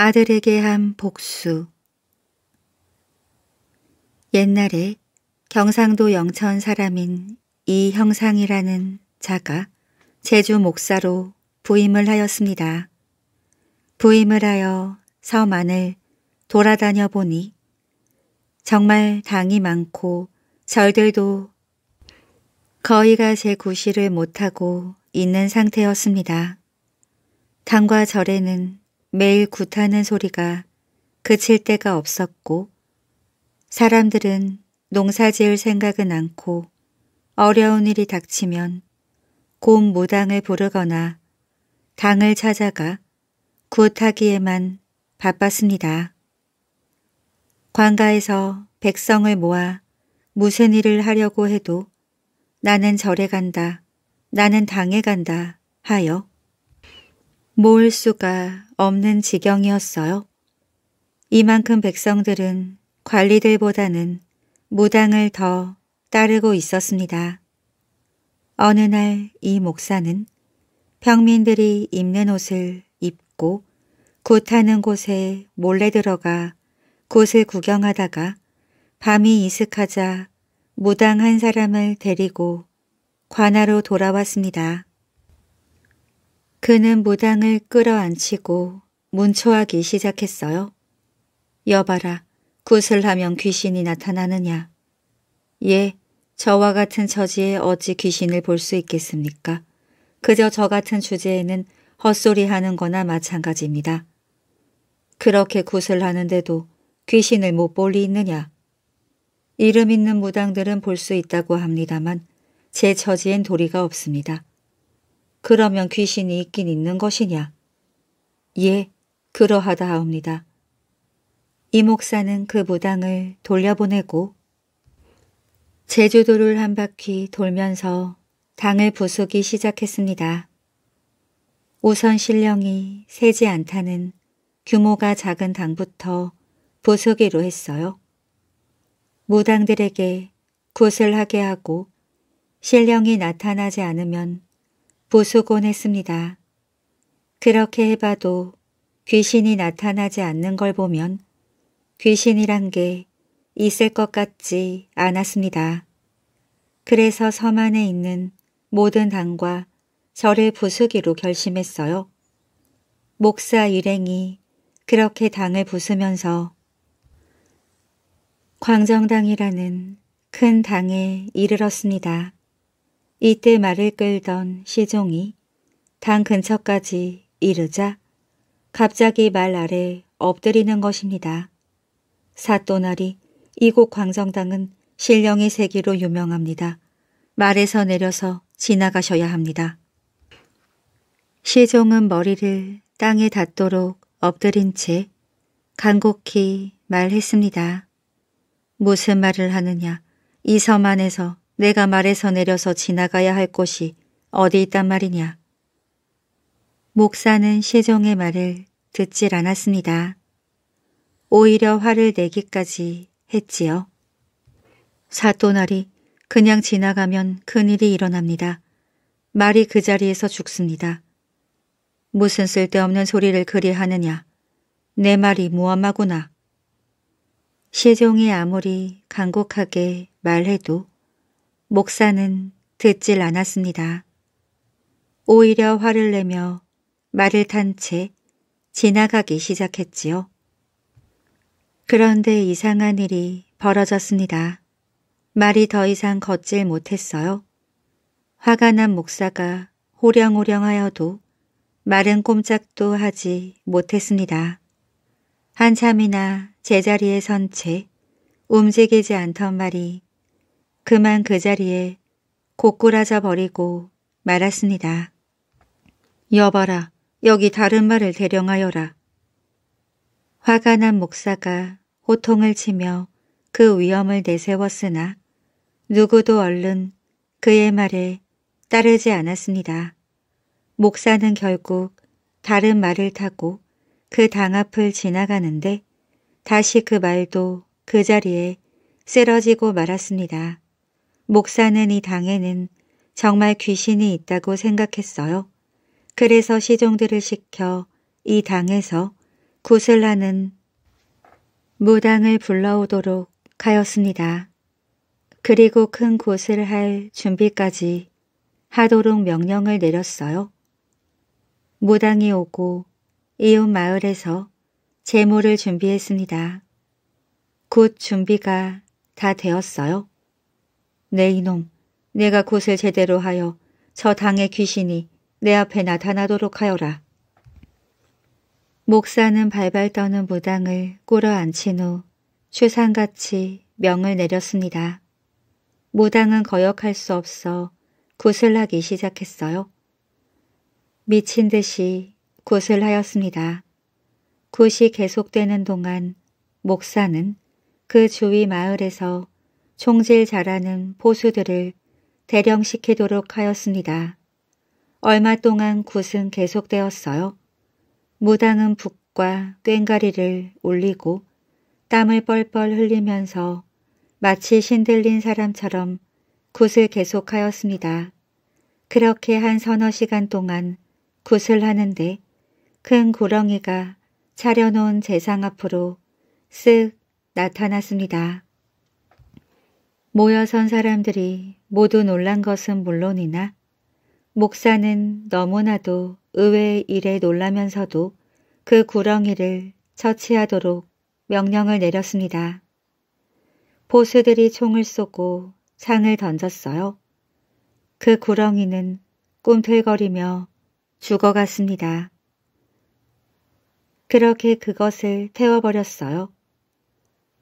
아들에게 한 복수 옛날에 경상도 영천 사람인 이 형상이라는 자가 제주 목사로 부임을 하였습니다. 부임을 하여 서만을 돌아다녀 보니 정말 당이 많고 절들도 거의가 제 구실을 못하고 있는 상태였습니다. 당과 절에는 매일 굿하는 소리가 그칠 때가 없었고 사람들은 농사 지을 생각은 않고 어려운 일이 닥치면 곰 무당을 부르거나 당을 찾아가 굿하기에만 바빴습니다. 관가에서 백성을 모아 무슨 일을 하려고 해도 나는 절에 간다, 나는 당에 간다 하여 모을 수가 없는 지경이었어요. 이만큼 백성들은 관리들보다는 무당을 더 따르고 있었습니다. 어느 날 이 목사는 평민들이 입는 옷을 입고 굿하는 곳에 몰래 들어가 곳을 구경하다가 밤이 이슥하자 무당 한 사람을 데리고 관아로 돌아왔습니다. 그는 무당을 끌어안치고 문초하기 시작했어요. 여봐라, 구슬하면 귀신이 나타나느냐. 예, 저와 같은 처지에 어찌 귀신을 볼 수 있겠습니까? 그저 저 같은 주제에는 헛소리하는 거나 마찬가지입니다. 그렇게 구슬하는데도 귀신을 못 볼 리 있느냐. 이름 있는 무당들은 볼 수 있다고 합니다만 제 처지엔 도리가 없습니다. 그러면 귀신이 있긴 있는 것이냐? 예, 그러하다 하옵니다. 이 목사는 그 무당을 돌려보내고 제주도를 한 바퀴 돌면서 당을 부수기 시작했습니다. 우선 신령이 세지 않다는 규모가 작은 당부터 부수기로 했어요. 무당들에게 굿을 하게 하고 신령이 나타나지 않으면 부수곤 했습니다. 그렇게 해봐도 귀신이 나타나지 않는 걸 보면 귀신이란 게 있을 것 같지 않았습니다. 그래서 섬 안에 있는 모든 당과 절을 부수기로 결심했어요. 목사 일행이 그렇게 당을 부수면서 광정당이라는 큰 당에 이르렀습니다. 이때 말을 끌던 시종이 당 근처까지 이르자 갑자기 말 아래 엎드리는 것입니다. 사또나리 이곳 광성당은 신령의 세기로 유명합니다. 말에서 내려서 지나가셔야 합니다. 시종은 머리를 땅에 닿도록 엎드린 채 간곡히 말했습니다. 무슨 말을 하느냐 이 섬 안에서 내가 말에서 내려서 지나가야 할 곳이 어디 있단 말이냐. 목사는 시종의 말을 듣질 않았습니다. 오히려 화를 내기까지 했지요. 사또날이 그냥 지나가면 큰일이 일어납니다. 말이 그 자리에서 죽습니다. 무슨 쓸데없는 소리를 그리 하느냐. 내 말이 무엄하구나. 시종이 아무리 간곡하게 말해도 목사는 듣질 않았습니다. 오히려 화를 내며 말을 탄 채 지나가기 시작했지요. 그런데 이상한 일이 벌어졌습니다. 말이 더 이상 걷질 못했어요. 화가 난 목사가 호령호령하여도 말은 꼼짝도 하지 못했습니다. 한참이나 제자리에 선 채 움직이지 않던 말이 그만 그 자리에 고꾸라져 버리고 말았습니다. 여봐라, 여기 다른 말을 대령하여라. 화가 난 목사가 호통을 치며 그 위험을 내세웠으나 누구도 얼른 그의 말에 따르지 않았습니다. 목사는 결국 다른 말을 타고 그 당 앞을 지나가는데 다시 그 말도 그 자리에 쓰러지고 말았습니다. 목사는 이 당에는 정말 귀신이 있다고 생각했어요. 그래서 시종들을 시켜 이 당에서 구슬라는 무당을 불러오도록 하였습니다. 그리고 큰 곳을 할 준비까지 하도록 명령을 내렸어요. 무당이 오고 이웃 마을에서 제모를 준비했습니다. 곧 준비가 다 되었어요. 네, 이놈, 내가 곳을 제대로 하여 저 당의 귀신이 내 앞에 나타나도록 하여라. 목사는 발발 떠는 무당을 꿇어 앉힌 후 추상같이 명을 내렸습니다. 무당은 거역할 수 없어 구슬하기 시작했어요. 미친 듯이 구슬하였습니다. 굿이 계속되는 동안 목사는 그 주위 마을에서 총질 잘하는 보수들을 대령시키도록 하였습니다. 얼마 동안 굿은 계속되었어요. 무당은 북과 꽹가리를 올리고 땀을 뻘뻘 흘리면서 마치 신들린 사람처럼 굿을 계속하였습니다. 그렇게 한 서너 시간 동안 굿을 하는데 큰 구렁이가 차려놓은 재상 앞으로 쓱 나타났습니다. 모여선 사람들이 모두 놀란 것은 물론이나 목사는 너무나도 의외의 일에 놀라면서도 그 구렁이를 처치하도록 명령을 내렸습니다. 보수들이 총을 쏘고 창을 던졌어요. 그 구렁이는 꿈틀거리며 죽어갔습니다. 그렇게 그것을 태워버렸어요.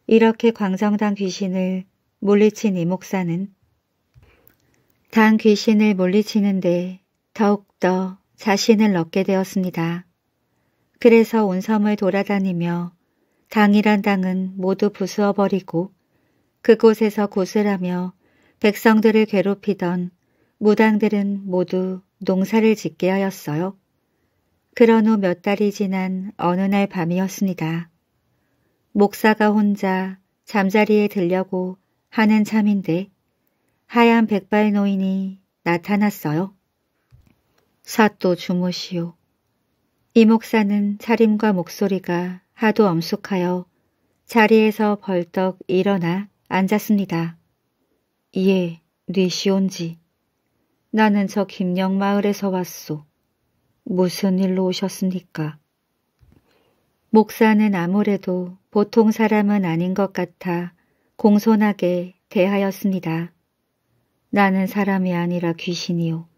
이렇게 광성당 귀신을 물리친 이 목사는 당 귀신을 물리치는데 더욱더 자신을 얻게 되었습니다. 그래서 온 섬을 돌아다니며 당이란 당은 모두 부수어버리고 그곳에서 구슬하며 백성들을 괴롭히던 무당들은 모두 농사를 짓게 하였어요. 그런 후 몇 달이 지난 어느 날 밤이었습니다. 목사가 혼자 잠자리에 들려고 하는 참인데 하얀 백발 노인이 나타났어요. 사또 주무시오. 이 목사는 차림과 목소리가 하도 엄숙하여 자리에서 벌떡 일어나 앉았습니다. 예, 뉘시온지. 나는 저 김영마을에서 왔소. 무슨 일로 오셨습니까? 목사는 아무래도 보통 사람은 아닌 것 같아 공손하게 대하였습니다. 나는 사람이 아니라 귀신이요.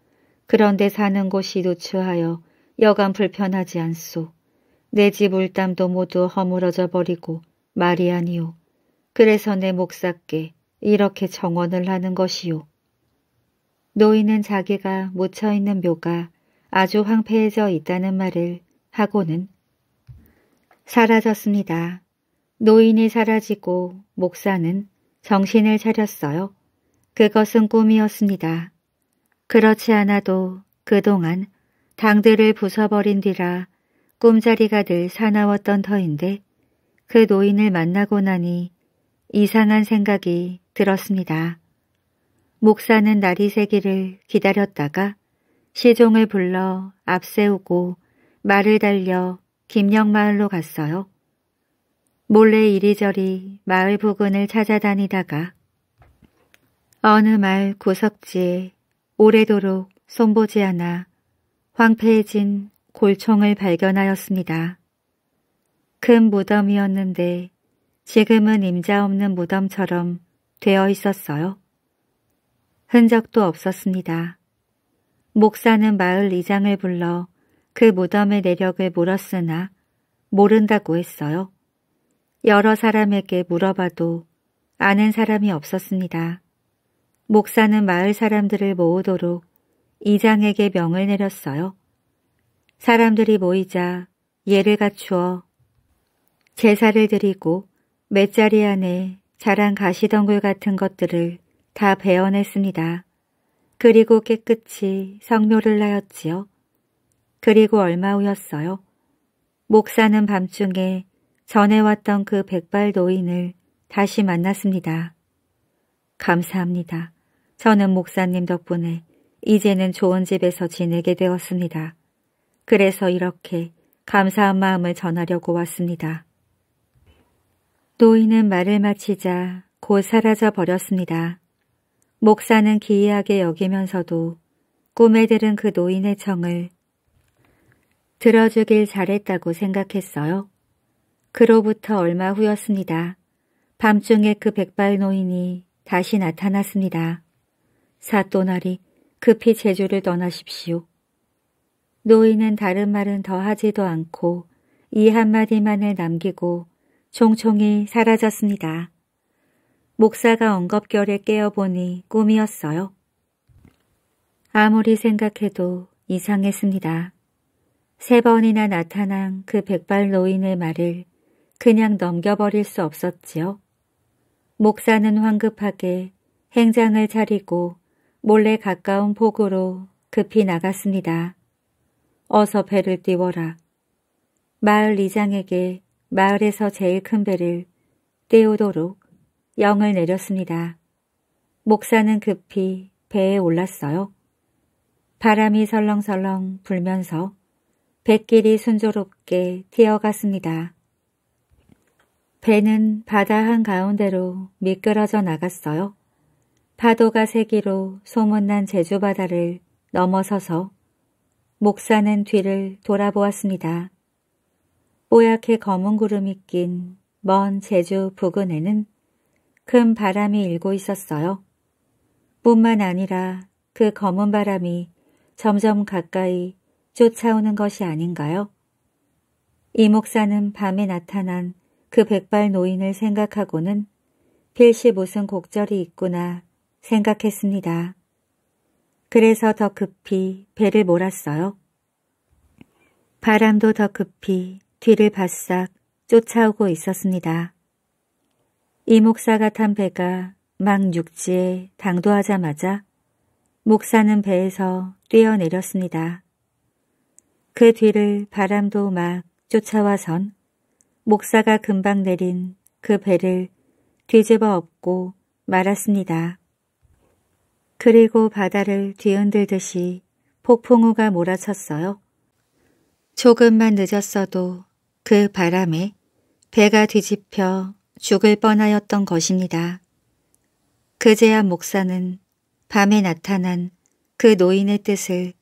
그런데 사는 곳이 노추하여 여간 불편하지 않소. 내 집 울담도 모두 허물어져 버리고 말이 아니오. 그래서 내 목사께 이렇게 정원을 하는 것이요. 노인은 자기가 묻혀있는 묘가 아주 황폐해져 있다는 말을 하고는 사라졌습니다. 노인이 사라지고 목사는 정신을 차렸어요. 그것은 꿈이었습니다. 그렇지 않아도 그동안 당들을 부숴버린 뒤라 꿈자리가 늘 사나웠던 터인데 그 노인을 만나고 나니 이상한 생각이 들었습니다. 목사는 날이 새기를 기다렸다가 시종을 불러 앞세우고 말을 달려 김영마을로 갔어요. 몰래 이리저리 마을 부근을 찾아다니다가 어느 마을 구석지에 오래도록 손보지 않아 황폐해진 골총을 발견하였습니다. 큰 무덤이었는데 지금은 임자 없는 무덤처럼 되어 있었어요. 흔적도 없었습니다. 목사는 마을 이장을 불러 그 무덤의 내력을 물었으나 모른다고 했어요. 여러 사람에게 물어봐도 아는 사람이 없었습니다. 목사는 마을 사람들을 모으도록 이장에게 명을 내렸어요. 사람들이 모이자 예를 갖추어 제사를 드리고 맷자리 안에 자란 가시덩굴 같은 것들을 다 베어냈습니다. 그리고 깨끗이 성묘를 나였지요. 그리고 얼마 후였어요. 목사는 밤중에 전에 왔던 그 백발 노인을 다시 만났습니다. 감사합니다. 저는 목사님 덕분에 이제는 좋은 집에서 지내게 되었습니다. 그래서 이렇게 감사한 마음을 전하려고 왔습니다. 노인은 말을 마치자 곧 사라져 버렸습니다. 목사는 기이하게 여기면서도 꿈에 들은 그 노인의 청을 들어주길 잘했다고 생각했어요. 그로부터 얼마 후였습니다. 밤중에 그 백발 노인이 다시 나타났습니다. 사또나리 급히 제주를 떠나십시오. 노인은 다른 말은 더 하지도 않고 이 한마디만을 남기고 총총히 사라졌습니다. 목사가 엉겁결에 깨어보니 꿈이었어요. 아무리 생각해도 이상했습니다. 세 번이나 나타난 그 백발 노인의 말을 그냥 넘겨버릴 수 없었지요. 목사는 황급하게 행장을 차리고 몰래 가까운 폭으로 급히 나갔습니다. 어서 배를 띄워라. 마을 이장에게 마을에서 제일 큰 배를 띄우도록 영을 내렸습니다. 목사는 급히 배에 올랐어요. 바람이 설렁설렁 불면서 백길이 순조롭게 튀어갔습니다. 배는 바다 한가운데로 미끄러져 나갔어요. 파도가 세기로 소문난 제주바다를 넘어서서 목사는 뒤를 돌아보았습니다. 뽀얗게 검은 구름이 낀 먼 제주 부근에는 큰 바람이 일고 있었어요. 뿐만 아니라 그 검은 바람이 점점 가까이 쫓아오는 것이 아닌가요? 이 목사는 밤에 나타난 그 백발 노인을 생각하고는 필시 무슨 곡절이 있구나 생각했습니다. 그래서 더 급히 배를 몰았어요. 바람도 더 급히 뒤를 바싹 쫓아오고 있었습니다. 이 목사가 탄 배가 막 육지에 당도하자마자 목사는 배에서 뛰어내렸습니다. 그 뒤를 바람도 막 쫓아와선 목사가 금방 내린 그 배를 뒤집어 엎고 말았습니다. 그리고 바다를 뒤흔들듯이 폭풍우가 몰아쳤어요. 조금만 늦었어도 그 바람에 배가 뒤집혀 죽을 뻔하였던 것입니다. 그제야 목사는 밤에 나타난 그 노인의 뜻을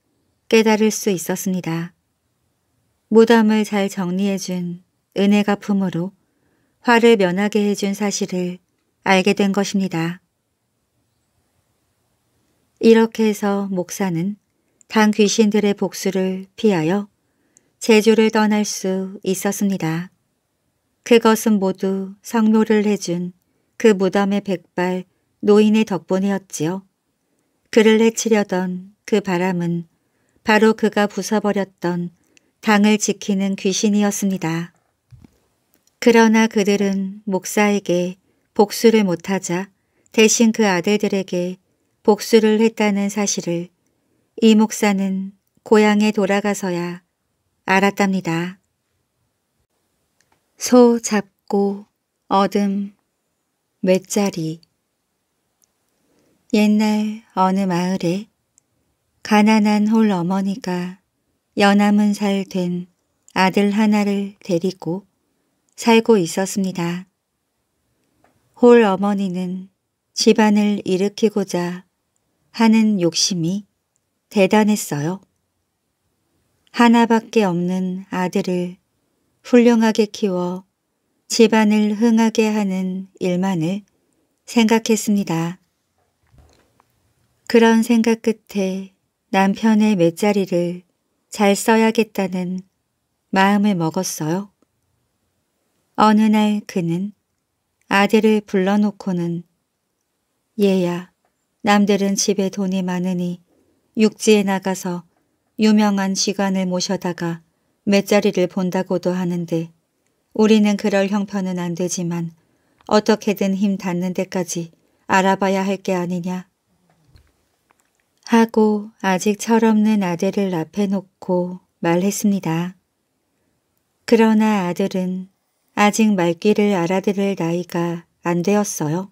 깨달을 수 있었습니다. 무덤을 잘 정리해준 은혜가 품으로 화를 면하게 해준 사실을 알게 된 것입니다. 이렇게 해서 목사는 당 귀신들의 복수를 피하여 제주를 떠날 수 있었습니다. 그것은 모두 성묘를 해준 그 무덤의 백발 노인의 덕분이었지요. 그를 해치려던 그 바람은 바로 그가 부숴버렸던 당을 지키는 귀신이었습니다. 그러나 그들은 목사에게 복수를 못하자 대신 그 아들들에게 복수를 했다는 사실을 이 목사는 고향에 돌아가서야 알았답니다. 소 잡고 어둠 맷자리 옛날 어느 마을에 가난한 홀 어머니가 연암은 살 된 아들 하나를 데리고 살고 있었습니다. 홀 어머니는 집안을 일으키고자 하는 욕심이 대단했어요. 하나밖에 없는 아들을 훌륭하게 키워 집안을 흥하게 하는 일만을 생각했습니다. 그런 생각 끝에 남편의 맷자리를 잘 써야겠다는 마음을 먹었어요. 어느 날 그는 아들을 불러놓고는 얘야 남들은 집에 돈이 많으니 육지에 나가서 유명한 시간을 모셔다가 몇자리를 본다고도 하는데 우리는 그럴 형편은 안 되지만 어떻게든 힘 닿는 데까지 알아봐야 할 게 아니냐 하고 아직 철없는 아들을 앞에 놓고 말했습니다. 그러나 아들은 아직 말귀를 알아들을 나이가 안 되었어요.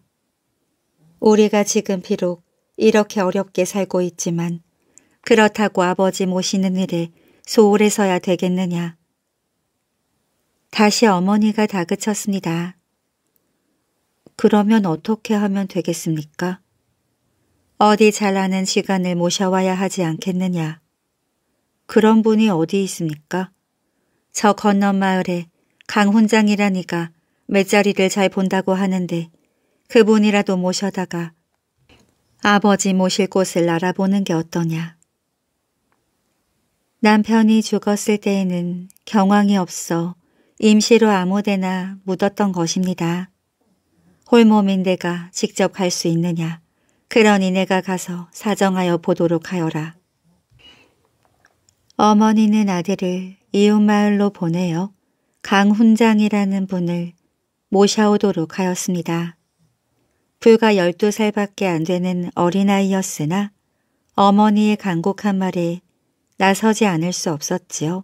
우리가 지금 비록 이렇게 어렵게 살고 있지만 그렇다고 아버지 모시는 일에 소홀해서야 되겠느냐. 다시 어머니가 다그쳤습니다. 그러면 어떻게 하면 되겠습니까? 어디 잘하는 시간을 모셔와야 하지 않겠느냐. 그런 분이 어디 있습니까? 저 건너 마을에 강 훈장이라니가 매자리를 잘 본다고 하는데 그분이라도 모셔다가 아버지 모실 곳을 알아보는 게 어떠냐. 남편이 죽었을 때에는 경황이 없어 임시로 아무데나 묻었던 것입니다. 홀몸인 내가 직접 갈 수 있느냐. 그러니 내가 가서 사정하여 보도록 하여라. 어머니는 아들을 이웃마을로 보내요. 강훈장이라는 분을 모셔오도록 하였습니다. 불과 12살밖에 안 되는 어린아이였으나 어머니의 간곡한 말에 나서지 않을 수 없었지요.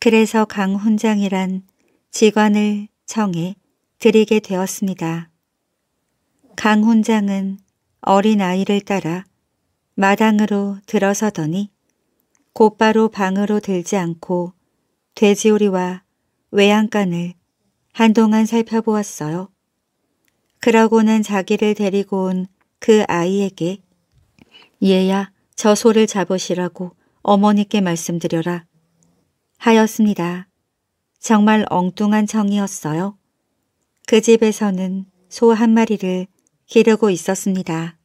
그래서 강훈장이란 직관을 청해 드리게 되었습니다. 강훈장은 어린아이를 따라 마당으로 들어서더니 곧바로 방으로 들지 않고 돼지우리와 외양간을 한동안 살펴보았어요. 그러고는 자기를 데리고 온 그 아이에게 얘야 저 소를 잡으시라고 어머니께 말씀드려라 하였습니다. 정말 엉뚱한 정이었어요. 그 집에서는 소 한 마리를 기르고 있었습니다.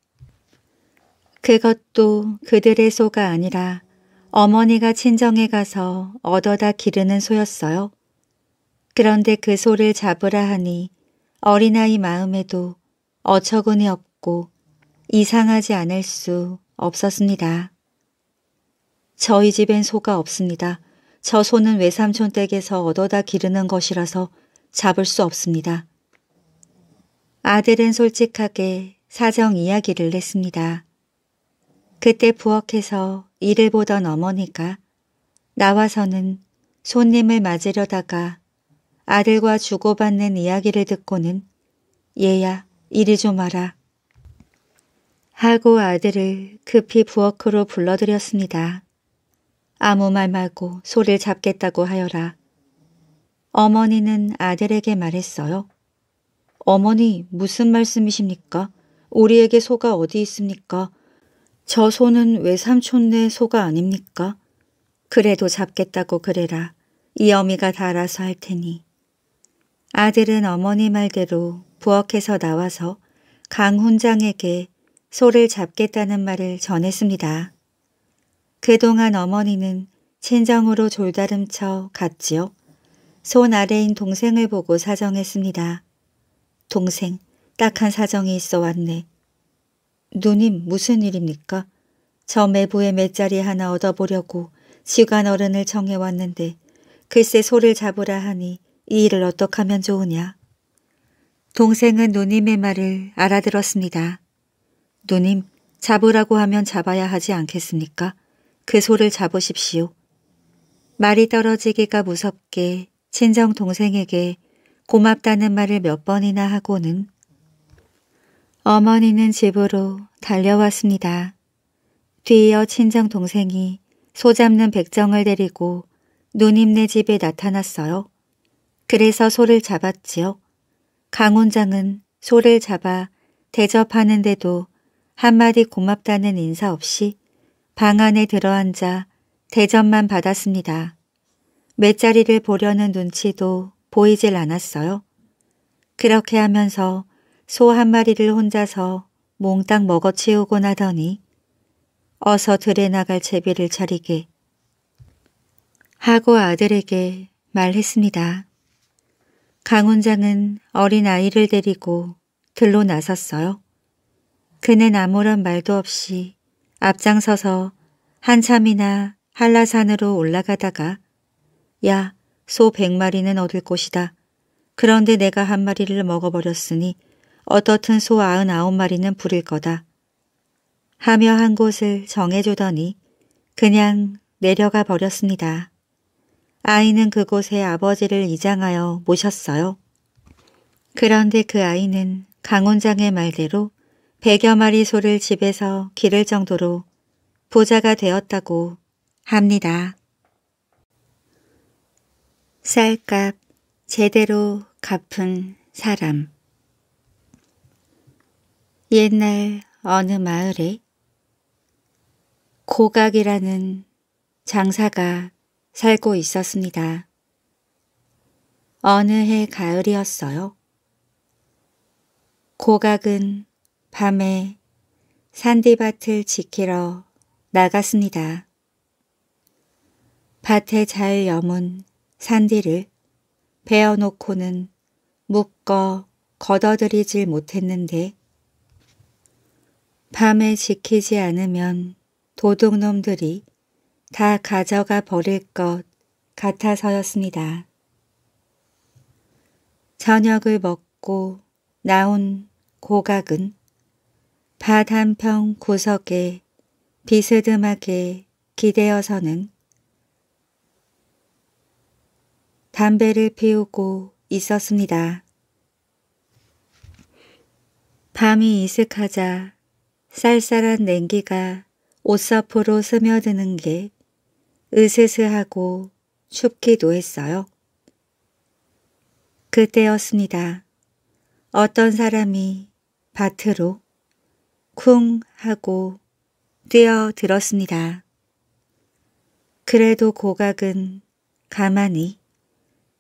그것도 그들의 소가 아니라 어머니가 친정에 가서 얻어다 기르는 소였어요. 그런데 그 소를 잡으라 하니 어린아이 마음에도 어처구니 없고 이상하지 않을 수 없었습니다. 저희 집엔 소가 없습니다. 저 소는 외삼촌 댁에서 얻어다 기르는 것이라서 잡을 수 없습니다. 아들은 솔직하게 사정 이야기를 냈습니다. 그때 부엌에서 일을 보던 어머니가 나와서는 손님을 맞으려다가 아들과 주고받는 이야기를 듣고는 얘야 이리 좀 와라 하고 아들을 급히 부엌으로 불러들였습니다. 아무 말 말고 소를 잡겠다고 하여라. 어머니는 아들에게 말했어요. 어머니 무슨 말씀이십니까? 우리에게 소가 어디 있습니까? 저 소는 외삼촌네 소가 아닙니까? 그래도 잡겠다고 그래라. 이 어미가 달아서 할 테니. 아들은 어머니 말대로 부엌에서 나와서 강훈장에게 소를 잡겠다는 말을 전했습니다. 그동안 어머니는 친정으로 졸다름쳐 갔지요. 손 아래인 동생을 보고 사정했습니다. 동생, 딱한 사정이 있어 왔네. 누님 무슨 일입니까? 저 매부에 맷자리 하나 얻어보려고 시간 어른을 정해왔는데 글쎄 소를 잡으라 하니 이 일을 어떡 하면 좋으냐. 동생은 누님의 말을 알아들었습니다. 누님, 잡으라고 하면 잡아야 하지 않겠습니까? 그 소를 잡으십시오. 말이 떨어지기가 무섭게 친정 동생에게 고맙다는 말을 몇 번이나 하고는 어머니는 집으로 달려왔습니다. 뒤이어 친정 동생이 소 잡는 백정을 데리고 누님네 집에 나타났어요. 그래서 소를 잡았지요. 강원장은 소를 잡아 대접하는데도 한마디 고맙다는 인사 없이 방 안에 들어앉아 대접만 받았습니다. 몇자리를 보려는 눈치도 보이질 않았어요. 그렇게 하면서 소한 마리를 혼자서 몽땅 먹어치우고나더니 어서 들에 나갈 제비를 차리게 하고 아들에게 말했습니다. 강훈장은 어린 아이를 데리고 들로 나섰어요. 그는 아무런 말도 없이 앞장서서 한참이나 한라산으로 올라가다가 야, 소 백마리는 얻을 것이다. 그런데 내가 한 마리를 먹어버렸으니 어떻든 소9 9 마리는 부릴 거다. 하며 한 곳을 정해주더니 그냥 내려가 버렸습니다. 아이는 그곳에 아버지를 이장하여 모셨어요. 그런데 그 아이는 강원장의 말대로 백여 마리 소를 집에서 기를 정도로 부자가 되었다고 합니다. 쌀값 제대로 갚은 사람 옛날 어느 마을에 고각이라는 장사가 살고 있었습니다. 어느 해 가을이었어요. 고각은 밤에 산디밭을 지키러 나갔습니다. 밭에 잘 여문 산디를 베어놓고는 묶어 걷어들이질 못했는데 밤에 지키지 않으면 도둑놈들이 다 가져가 버릴 것 같아서였습니다. 저녁을 먹고 나온 고각은 밭한평 구석에 비스듬하게 기대어서는 담배를 피우고 있었습니다. 밤이 이슥하자 쌀쌀한 냉기가 옷사포로 스며드는 게 으스스하고 춥기도 했어요. 그때였습니다. 어떤 사람이 밭으로 쿵 하고 뛰어들었습니다. 그래도 고각은 가만히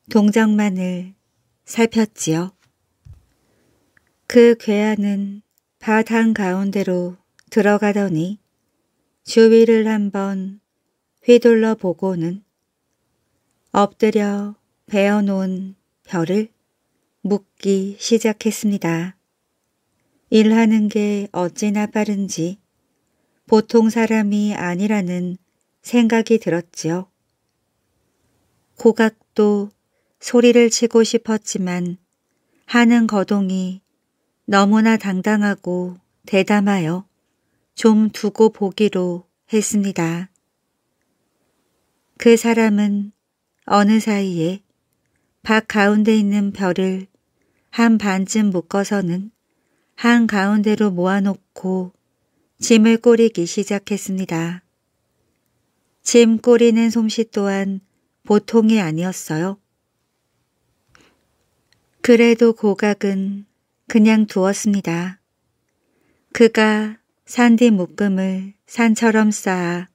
동작만을 살폈지요. 그 괴한은 바탕 가운데로 들어가더니 주위를 한번 휘둘러 보고는 엎드려 베어놓은 별을 묶기 시작했습니다. 일하는 게 어찌나 빠른지 보통 사람이 아니라는 생각이 들었지요. 고각도 소리를 치고 싶었지만 하는 거동이 너무나 당당하고 대담하여 좀 두고 보기로 했습니다. 그 사람은 어느 사이에 박 가운데 있는 별을 한 반쯤 묶어서는 한 가운데로 모아놓고 짐을 꼬리기 시작했습니다. 짐 꼬리는 솜씨 또한 보통이 아니었어요. 그래도 고각은 그냥 두었습니다. 그가 산뒤 묶음을 산처럼 쌓아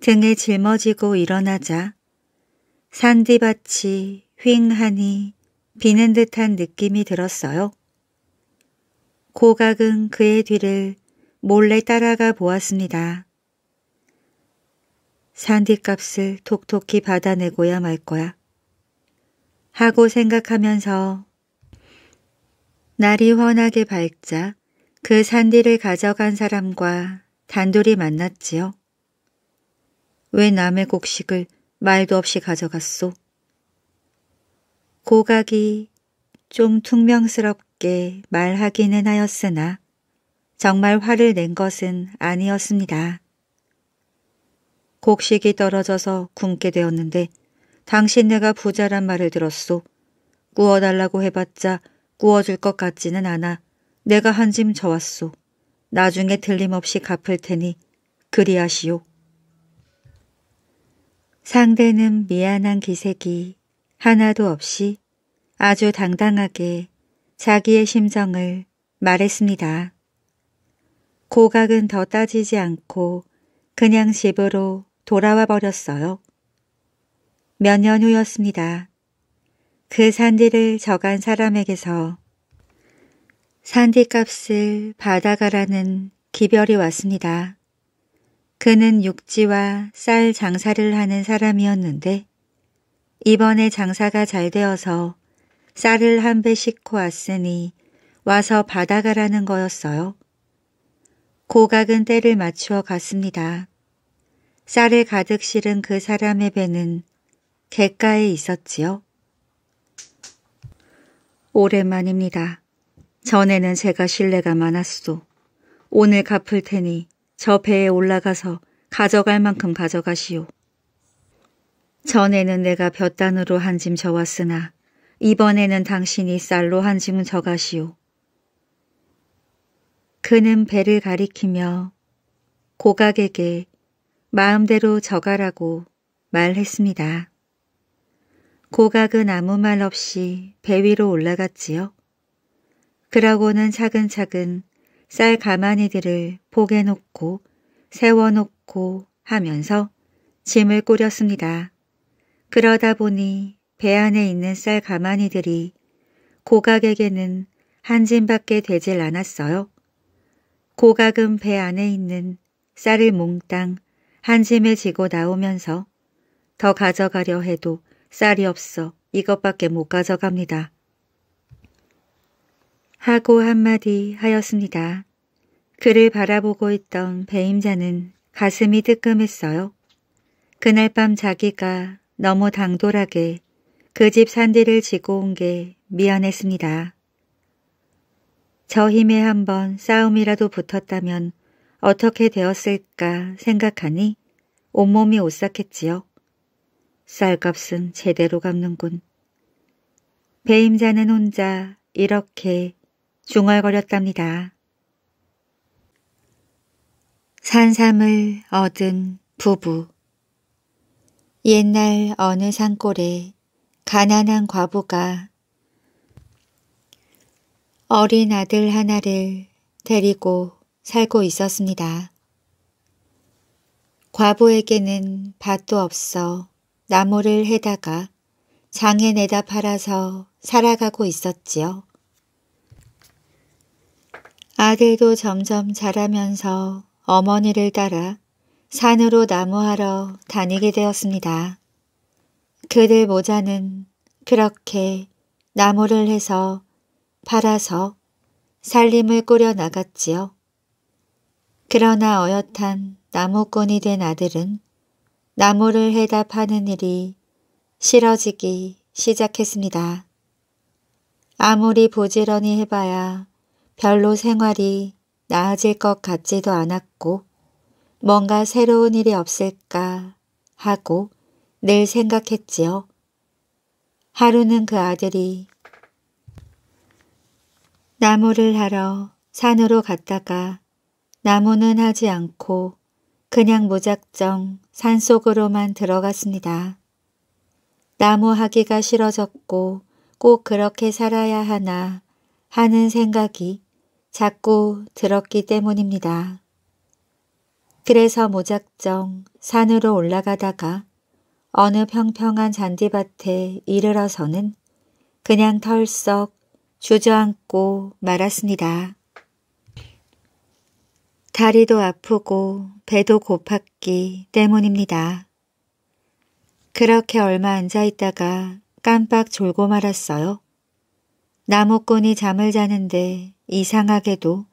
등에 짊어지고 일어나자 산디밭이 휑하니 비는 듯한 느낌이 들었어요. 고각은 그의 뒤를 몰래 따라가 보았습니다. 산디값을 톡톡히 받아내고야 말 거야. 하고 생각하면서 날이 훤하게 밝자 그 산디를 가져간 사람과 단둘이 만났지요. 왜 남의 곡식을 말도 없이 가져갔소? 고각이 좀 퉁명스럽게 말하기는 하였으나 정말 화를 낸 것은 아니었습니다. 곡식이 떨어져서 굶게 되었는데 당신 네가 부자란 말을 들었소. 구워달라고 해봤자 구워줄 것 같지는 않아 내가 한 짐 저왔소 나중에 틀림없이 갚을 테니 그리하시오. 상대는 미안한 기색이 하나도 없이 아주 당당하게 자기의 심정을 말했습니다. 고각은 더 따지지 않고 그냥 집으로 돌아와 버렸어요. 몇 년 후였습니다. 그 산디를 저간 사람에게서 산디 값을 받아가라는 기별이 왔습니다. 그는 육지와 쌀 장사를 하는 사람이었는데 이번에 장사가 잘 되어서 쌀을 한 배 싣고 왔으니 와서 받아가라는 거였어요. 고각은 때를 맞추어 갔습니다. 쌀을 가득 실은 그 사람의 배는 객가에 있었지요. 오랜만입니다. 전에는 제가 신뢰가 많았소. 오늘 갚을 테니 저 배에 올라가서 가져갈 만큼 가져가시오. 전에는 내가 볕단으로 한짐 져왔으나 이번에는 당신이 쌀로 한짐 져가시오. 그는 배를 가리키며 고각에게 마음대로 져가라고 말했습니다. 고각은 아무 말 없이 배 위로 올라갔지요. 그러고는 차근차근 쌀 가마니들을 포개 놓고 세워 놓고 하면서 짐을 꾸렸습니다. 그러다 보니 배 안에 있는 쌀 가마니들이 고각에게는 한 짐밖에 되질 않았어요. 고각은 배 안에 있는 쌀을 몽땅 한 짐에 지고 나오면서 더 가져가려 해도 쌀이 없어 이것밖에 못 가져갑니다. 하고 한마디 하였습니다. 그를 바라보고 있던 배임자는 가슴이 뜨끔했어요. 그날 밤 자기가 너무 당돌하게 그 집 산디를 지고 온 게 미안했습니다. 저 힘에 한번 싸움이라도 붙었다면 어떻게 되었을까 생각하니 온몸이 오싹했지요. 쌀값은 제대로 갚는군. 배임자는 혼자 이렇게 중얼거렸답니다. 산삼을 얻은 부부 옛날 어느 산골에 가난한 과부가 어린 아들 하나를 데리고 살고 있었습니다. 과부에게는 밭도 없어 나무를 해다가 장에 내다 팔아서 살아가고 있었지요. 아들도 점점 자라면서 어머니를 따라 산으로 나무하러 다니게 되었습니다. 그들 모자는 그렇게 나무를 해서 팔아서 살림을 꾸려 나갔지요. 그러나 어엿한 나무꾼이 된 아들은 나무를 해답하는 일이 싫어지기 시작했습니다. 아무리 부지런히 해봐야 별로 생활이 나아질 것 같지도 않았고 뭔가 새로운 일이 없을까 하고 늘 생각했지요. 하루는 그 아들이 나무를 하러 산으로 갔다가 나무는 하지 않고 그냥 무작정 산속으로만 들어갔습니다. 나무하기가 싫어졌고 꼭 그렇게 살아야 하나 하는 생각이 자꾸 들었기 때문입니다. 그래서 무작정 산으로 올라가다가 어느 평평한 잔디밭에 이르러서는 그냥 털썩 주저앉고 말았습니다. 다리도 아프고 배도 고팠기 때문입니다. 그렇게 얼마 앉아있다가 깜빡 졸고 말았어요. 나무꾼이 잠을 자는데 이상하게도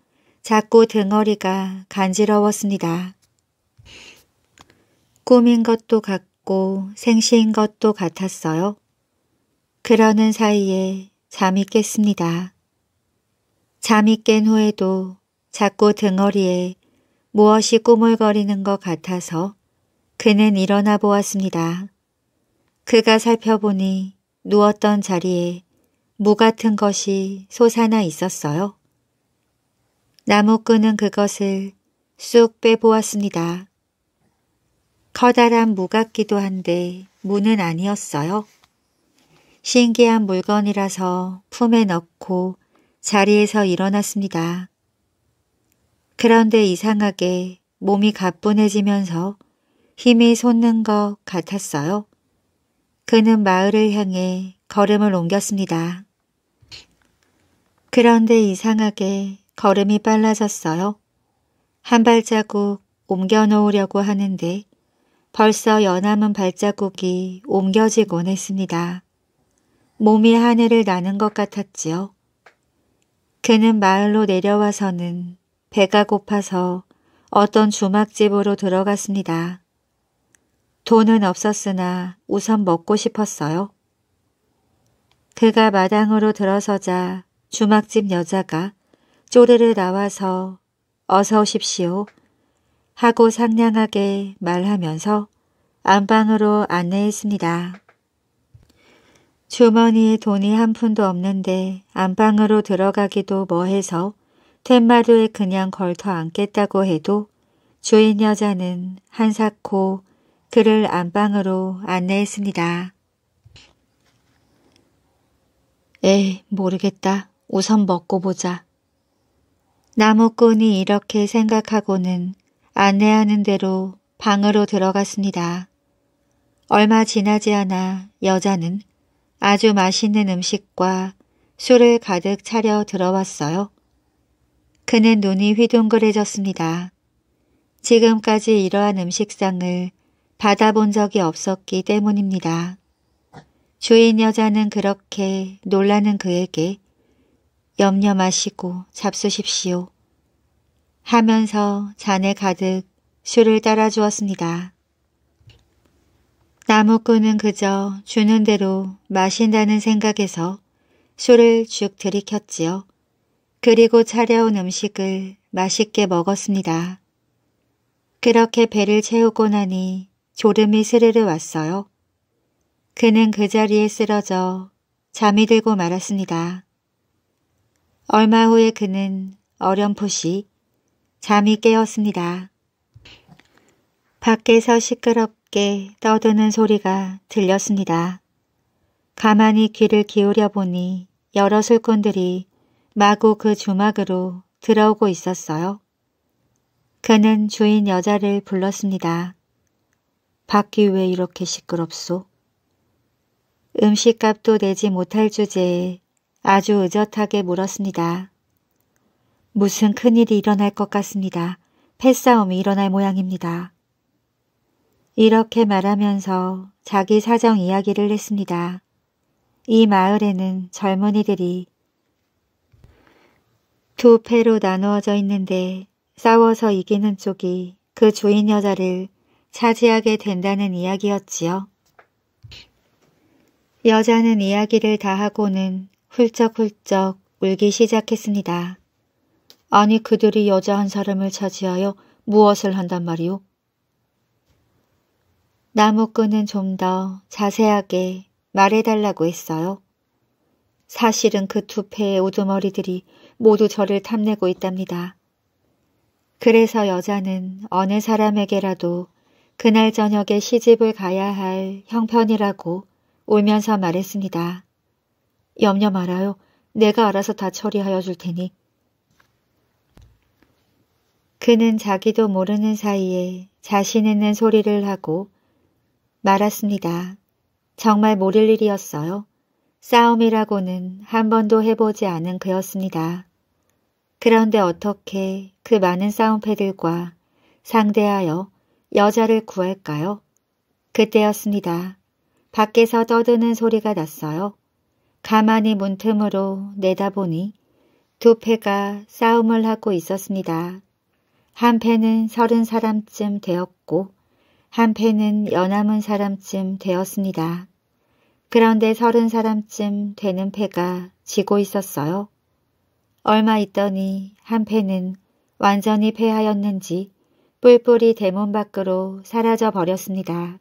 자꾸 등어리가 간지러웠습니다. 꿈인 것도 같고 생시인 것도 같았어요. 그러는 사이에 잠이 깼습니다. 잠이 깬 후에도 자꾸 등어리에 무엇이 꾸물거리는 것 같아서 그는 일어나 보았습니다. 그가 살펴보니 누웠던 자리에 무 같은 것이 솟아나 있었어요. 나무끈은 그것을 쑥 빼보았습니다. 커다란 무 같기도 한데 무는 아니었어요. 신기한 물건이라서 품에 넣고 자리에서 일어났습니다. 그런데 이상하게 몸이 가뿐해지면서 힘이 솟는 것 같았어요. 그는 마을을 향해 걸음을 옮겼습니다. 그런데 이상하게 걸음이 빨라졌어요. 한 발자국 옮겨놓으려고 하는데 벌써 연함은 발자국이 옮겨지곤 했습니다. 몸이 하늘을 나는 것 같았지요. 그는 마을로 내려와서는 배가 고파서 어떤 주막집으로 들어갔습니다. 돈은 없었으나 우선 먹고 싶었어요. 그가 마당으로 들어서자 주막집 여자가 쪼르르 나와서 어서 오십시오 하고 상냥하게 말하면서 안방으로 안내했습니다. 주머니에 돈이 한 푼도 없는데 안방으로 들어가기도 뭐해서 텐마루에 그냥 걸터 앉겠다고 해도 주인 여자는 한사코 그를 안방으로 안내했습니다. 에 모르겠다. 우선 먹고 보자. 나무꾼이 이렇게 생각하고는 안내하는 대로 방으로 들어갔습니다. 얼마 지나지 않아 여자는 아주 맛있는 음식과 술을 가득 차려 들어왔어요. 그는 눈이 휘둥그레졌습니다. 지금까지 이러한 음식상을 받아본 적이 없었기 때문입니다. 주인 여자는 그렇게 놀라는 그에게 염려 마시고 잡수십시오. 하면서 잔에 가득 술을 따라 주었습니다. 나무꾼은 그저 주는 대로 마신다는 생각에서 술을 죽 들이켰지요. 그리고 차려온 음식을 맛있게 먹었습니다. 그렇게 배를 채우고 나니 졸음이 스르르 왔어요. 그는 그 자리에 쓰러져 잠이 들고 말았습니다. 얼마 후에 그는 어렴풋이 잠이 깨었습니다. 밖에서 시끄럽게 떠드는 소리가 들렸습니다. 가만히 귀를 기울여 보니 여러 술꾼들이 마구 그 주막으로 들어오고 있었어요. 그는 주인 여자를 불렀습니다. 밖이 왜 이렇게 시끄럽소? 음식값도 내지 못할 주제에 아주 의젓하게 물었습니다. 무슨 큰일이 일어날 것 같습니다. 패싸움이 일어날 모양입니다. 이렇게 말하면서 자기 사정 이야기를 했습니다. 이 마을에는 젊은이들이 두 패로 나누어져 있는데 싸워서 이기는 쪽이 그 주인 여자를 차지하게 된다는 이야기였지요. 여자는 이야기를 다 하고는 훌쩍훌쩍 울기 시작했습니다. 아니 그들이 여자 한 사람을 차지하여 무엇을 한단 말이오? 나무꾼은 좀 더 자세하게 말해달라고 했어요. 사실은 그 두 패의 오두머리들이 모두 저를 탐내고 있답니다. 그래서 여자는 어느 사람에게라도 그날 저녁에 시집을 가야 할 형편이라고 울면서 말했습니다. 염려 말아요. 내가 알아서 다 처리하여 줄 테니. 그는 자기도 모르는 사이에 자신 있는 소리를 하고 말았습니다. 정말 모를 일이었어요. 싸움이라고는 한 번도 해보지 않은 그였습니다. 그런데 어떻게 그 많은 싸움패들과 상대하여 여자를 구할까요? 그때였습니다. 밖에서 떠드는 소리가 났어요. 가만히 문틈으로 내다보니 두 패가 싸움을 하고 있었습니다. 한 패는 서른 사람쯤 되었고 한 패는 연남은 사람쯤 되었습니다. 그런데 서른 사람쯤 되는 패가 지고 있었어요. 얼마 있더니 한 패는 완전히 패하였는지 뿔뿔이 대문 밖으로 사라져 버렸습니다.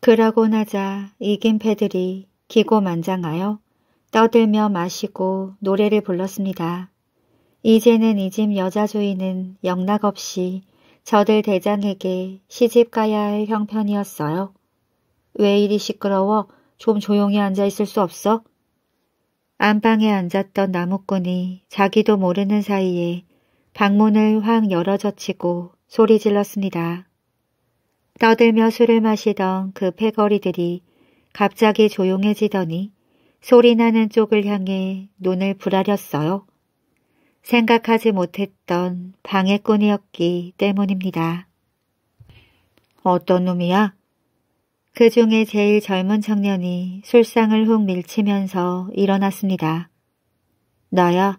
그러고 나자 이긴 패들이 기고만장하여 떠들며 마시고 노래를 불렀습니다. 이제는 이 집 여자 주인은 영락없이 저들 대장에게 시집 가야 할 형편이었어요. 왜 이리 시끄러워? 좀 조용히 앉아있을 수 없어? 안방에 앉았던 나무꾼이 자기도 모르는 사이에 방문을 확 열어젖히고 소리 질렀습니다. 떠들며 술을 마시던 그 패거리들이 갑자기 조용해지더니 소리나는 쪽을 향해 눈을 부라렸어요. 생각하지 못했던 방해꾼이었기 때문입니다. 어떤 놈이야? 그 중에 제일 젊은 청년이 술상을 훅 밀치면서 일어났습니다. 나야?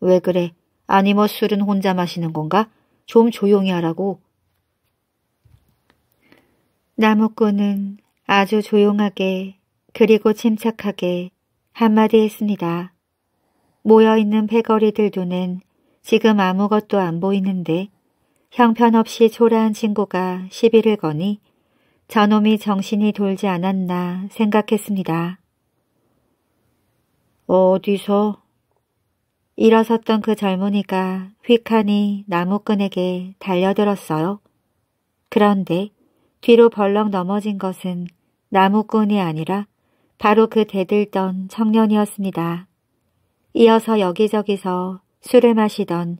왜 그래? 아니 뭐 술은 혼자 마시는 건가? 좀 조용히 하라고. 나무꾼은 아주 조용하게 그리고 침착하게 한마디 했습니다. 모여있는 패거리들 눈엔 지금 아무것도 안 보이는데 형편없이 초라한 친구가 시비를 거니 저놈이 정신이 돌지 않았나 생각했습니다. 어디서? 일어섰던 그 젊은이가 휘하니 나무꾼에게 달려들었어요. 그런데 뒤로 벌렁 넘어진 것은 나무꾼이 아니라 바로 그 대들던 청년이었습니다. 이어서 여기저기서 술을 마시던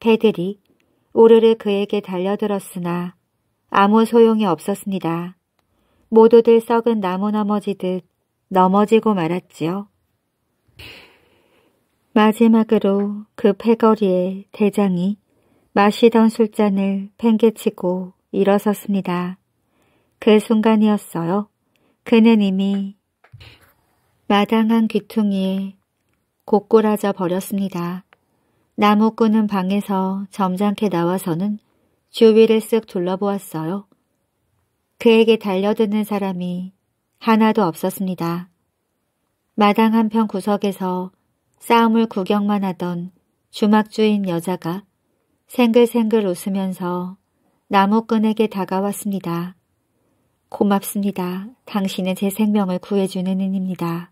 배들이 오르르 그에게 달려들었으나 아무 소용이 없었습니다. 모두들 썩은 나무 넘어지듯 넘어지고 말았지요. 마지막으로 그 패거리에 대장이 마시던 술잔을 팽개치고 일어섰습니다. 그 순간이었어요. 그는 이미 마당한 귀퉁이에 고꾸라져 버렸습니다. 나무꾼은 방에서 점잖게 나와서는 주위를 쓱 둘러보았어요. 그에게 달려드는 사람이 하나도 없었습니다. 마당 한편 구석에서 싸움을 구경만 하던 주막주인 여자가 생글생글 웃으면서 나무끈에게 다가왔습니다. 고맙습니다. 당신은 제 생명을 구해주는 은입니다.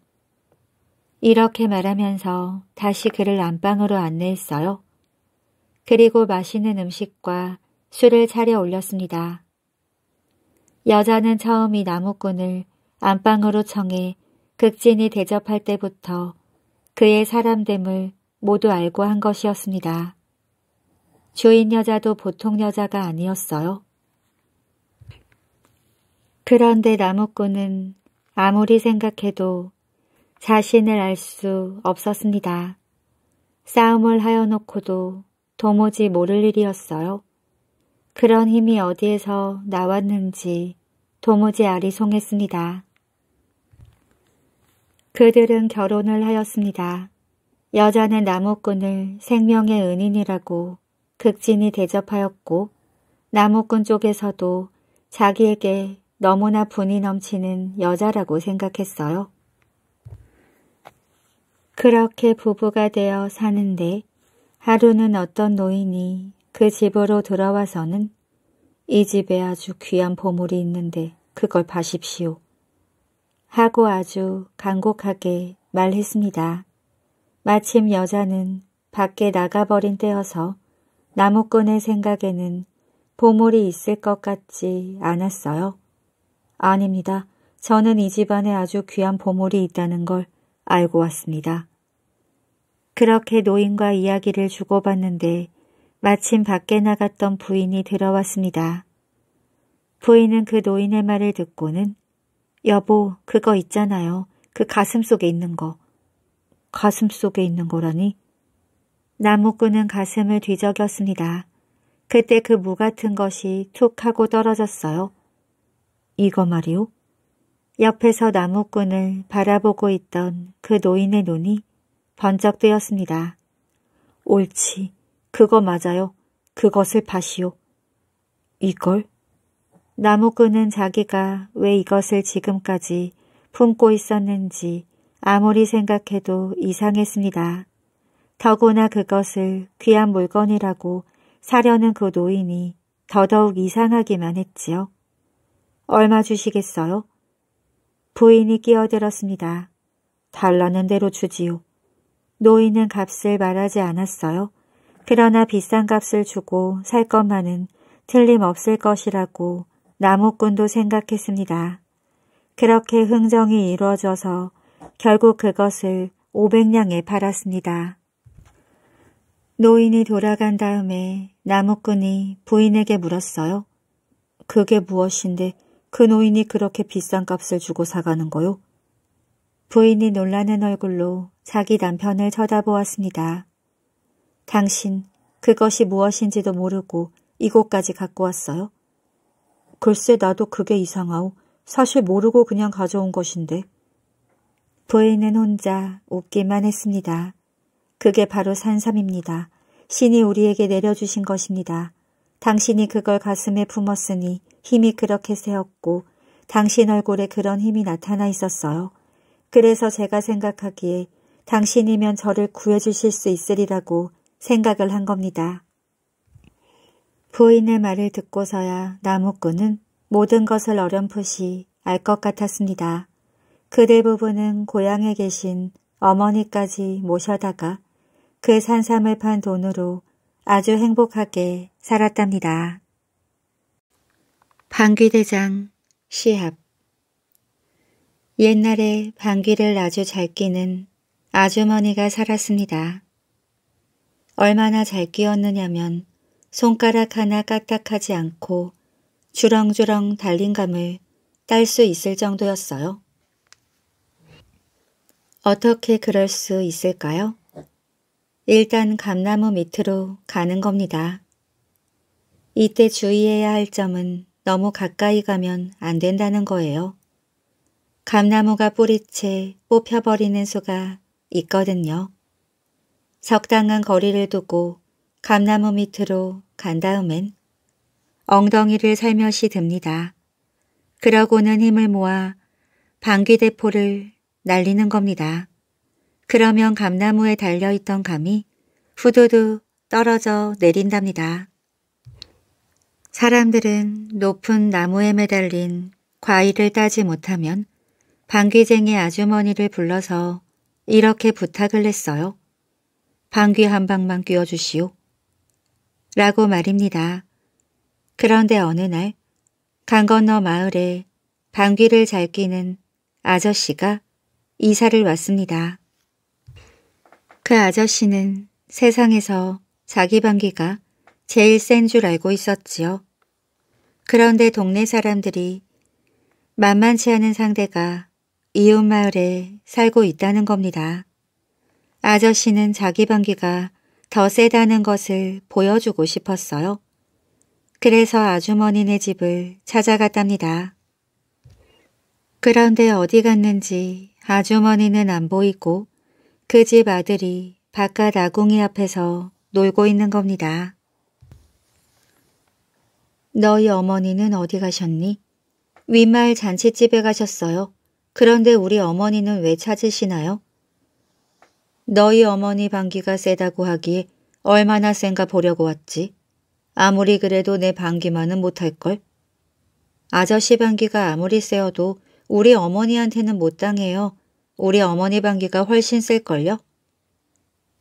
이렇게 말하면서 다시 그를 안방으로 안내했어요. 그리고 맛있는 음식과 술을 차려 올렸습니다. 여자는 처음 이 나무꾼을 안방으로 청해 극진히 대접할 때부터 그의 사람됨을 모두 알고 한 것이었습니다. 주인 여자도 보통 여자가 아니었어요. 그런데 나무꾼은 아무리 생각해도 자신을 알 수 없었습니다. 싸움을 하여놓고도 도무지 모를 일이었어요. 그런 힘이 어디에서 나왔는지 도무지 아리송했습니다. 그들은 결혼을 하였습니다. 여자는 나무꾼을 생명의 은인이라고 극진히 대접하였고 나무꾼 쪽에서도 자기에게 너무나 분이 넘치는 여자라고 생각했어요. 그렇게 부부가 되어 사는데 하루는 어떤 노인이 그 집으로 들어와서는 이 집에 아주 귀한 보물이 있는데 그걸 파십시오 하고 아주 간곡하게 말했습니다. 마침 여자는 밖에 나가버린 때여서 나무꾼의 생각에는 보물이 있을 것 같지 않았어요. 아닙니다. 저는 이 집안에 아주 귀한 보물이 있다는 걸 알고 왔습니다. 그렇게 노인과 이야기를 주고받는데 마침 밖에 나갔던 부인이 들어왔습니다. 부인은 그 노인의 말을 듣고는 여보 그거 있잖아요. 그 가슴 속에 있는 거. 가슴 속에 있는 거라니? 나무꾼은 가슴을 뒤적였습니다. 그때 그 무 같은 것이 툭 하고 떨어졌어요. 이거 말이오? 옆에서 나무꾼을 바라보고 있던 그 노인의 눈이 번쩍 뜨였습니다. 옳지. 그거 맞아요. 그것을 파시오. 이걸? 나무꾼은 자기가 왜 이것을 지금까지 품고 있었는지 아무리 생각해도 이상했습니다. 더구나 그것을 귀한 물건이라고 사려는 그 노인이 더더욱 이상하기만 했지요. 얼마 주시겠어요? 부인이 끼어들었습니다. 달라는 대로 주지요. 노인은 값을 말하지 않았어요. 그러나 비싼 값을 주고 살 것만은 틀림없을 것이라고 나무꾼도 생각했습니다. 그렇게 흥정이 이루어져서 결국 그것을 500냥에 팔았습니다. 노인이 돌아간 다음에 나무꾼이 부인에게 물었어요. 그게 무엇인데 그 노인이 그렇게 비싼 값을 주고 사가는 거요? 부인이 놀라는 얼굴로 자기 남편을 쳐다보았습니다. 당신 그것이 무엇인지도 모르고 이곳까지 갖고 왔어요? 글쎄 나도 그게 이상하오. 사실 모르고 그냥 가져온 것인데. 부인은 혼자 웃기만 했습니다. 그게 바로 산삼입니다. 신이 우리에게 내려주신 것입니다. 당신이 그걸 가슴에 품었으니 힘이 그렇게 세었고 당신 얼굴에 그런 힘이 나타나 있었어요. 그래서 제가 생각하기에 당신이면 저를 구해주실 수 있으리라고 생각을 한 겁니다. 부인의 말을 듣고서야 나무꾼은 모든 것을 어렴풋이 알 것 같았습니다. 그대 부부는 고향에 계신 어머니까지 모셔다가 그 산삼을 판 돈으로 아주 행복하게 살았답니다. 방귀대장 시합 옛날에 방귀를 아주 잘 끼는 아주머니가 살았습니다. 얼마나 잘 끼었느냐면 손가락 하나 까딱하지 않고 주렁주렁 달린 감을 딸 수 있을 정도였어요. 어떻게 그럴 수 있을까요? 일단 감나무 밑으로 가는 겁니다. 이때 주의해야 할 점은 너무 가까이 가면 안 된다는 거예요. 감나무가 뿌리채 뽑혀버리는 수가 있거든요. 적당한 거리를 두고 감나무 밑으로 간 다음엔 엉덩이를 살며시 듭니다. 그러고는 힘을 모아 방귀대포를 날리는 겁니다. 그러면 감나무에 달려있던 감이 후두두 떨어져 내린답니다. 사람들은 높은 나무에 매달린 과일을 따지 못하면 방귀쟁이 아주머니를 불러서 이렇게 부탁을 했어요. 방귀 한 방만 끼워주시오 라고 말입니다. 그런데 어느 날 강 건너 마을에 방귀를 잘 끼는 아저씨가 이사를 왔습니다. 그 아저씨는 세상에서 자기 방귀가 제일 센 줄 알고 있었지요. 그런데 동네 사람들이 만만치 않은 상대가 이웃마을에 살고 있다는 겁니다. 아저씨는 자기 방귀가더 세다는 것을 보여주고 싶었어요. 그래서 아주머니네 집을 찾아갔답니다. 그런데 어디 갔는지 아주머니는 안 보이고 그 집 아들이 바깥 아궁이 앞에서 놀고 있는 겁니다. 너희 어머니는 어디 가셨니? 윗마을 잔치집에 가셨어요. 그런데 우리 어머니는 왜 찾으시나요? 너희 어머니 방귀가 세다고 하기에 얼마나 센가 보려고 왔지. 아무리 그래도 내 방귀만은 못할걸. 아저씨 방귀가 아무리 세어도 우리 어머니한테는 못 당해요. 우리 어머니 방귀가 훨씬 셀걸요?